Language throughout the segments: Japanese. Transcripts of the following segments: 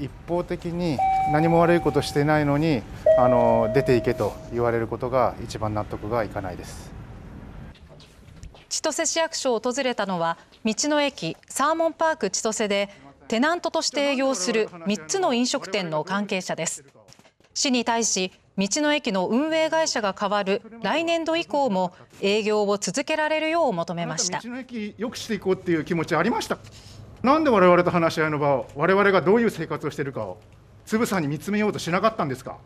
一方的に何も悪いことしてないのにあの出ていけと言われることが一番納得がいかないです千歳市役所を訪れたのは道の駅サーモンパーク千歳でテナントとして営業する3つの飲食店の関係者です市に対し道の駅の運営会社が変わる来年度以降も営業を続けられるよう求めました道の駅よくしていこうっていう気持ちありましたなんで我々と話し合いの場を、我々がどういう生活をしているかを、つぶさに見つめようとしなかったんですか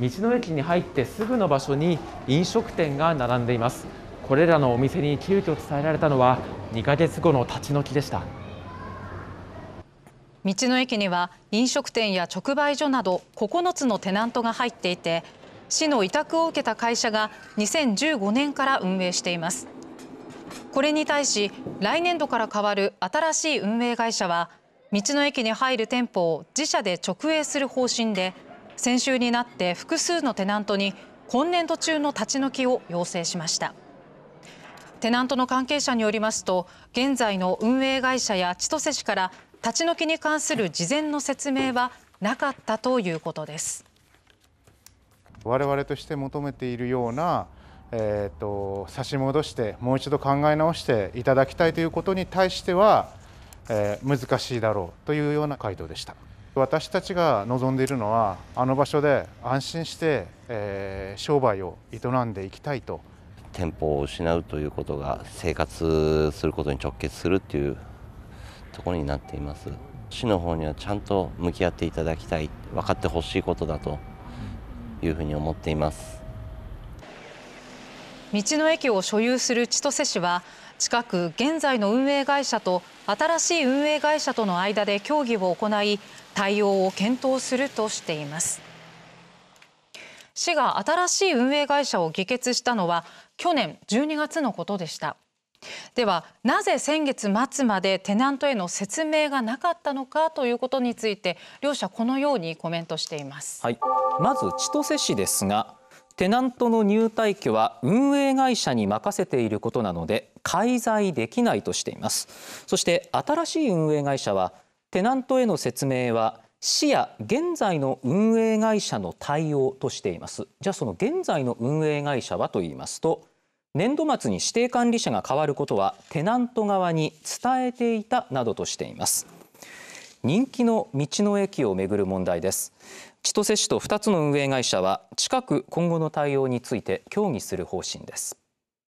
道の駅に入ってすぐの場所に飲食店が並んでいます。これらのお店に急遽伝えられたのは、2ヶ月後の立ち退きでした。道の駅には飲食店や直売所など9つのテナントが入っていて市の委託を受けた会社が2015年から運営していますこれに対し来年度から変わる新しい運営会社は道の駅に入る店舗を自社で直営する方針で先週になって複数のテナントに今年度中の立ち退きを要請しましたテナントの関係者によりますと現在の運営会社や千歳市から立ち退きに関する事前の説明はなかったということです我々として求めているようなえーと、差し戻してもう一度考え直していただきたいということに対しては、えー、難しいだろうというような回答でした私たちが望んでいるのはあの場所で安心して、えー、商売を営んでいきたいと店舗を失うということが生活することに直結するっていうところになっています市の方にはちゃんと向き合っていただきたい分かってほしいことだというふうに思っています道の駅を所有する千歳市は近く現在の運営会社と新しい運営会社との間で協議を行い対応を検討するとしています市が新しい運営会社を議決したのは去年12月のことでしたではなぜ先月末までテナントへの説明がなかったのかということについて両者このようにコメントしています、はい、まず千歳市ですがテナントの入退去は運営会社に任せていることなので介在できないとしていますそして新しい運営会社はテナントへの説明は市や現在の運営会社の対応としていますじゃあその現在の運営会社はと言いますと年度末に指定管理者が変わることはテナント側に伝えていたなどとしています人気の道の駅をめぐる問題です千歳市と2つの運営会社は近く今後の対応について協議する方針です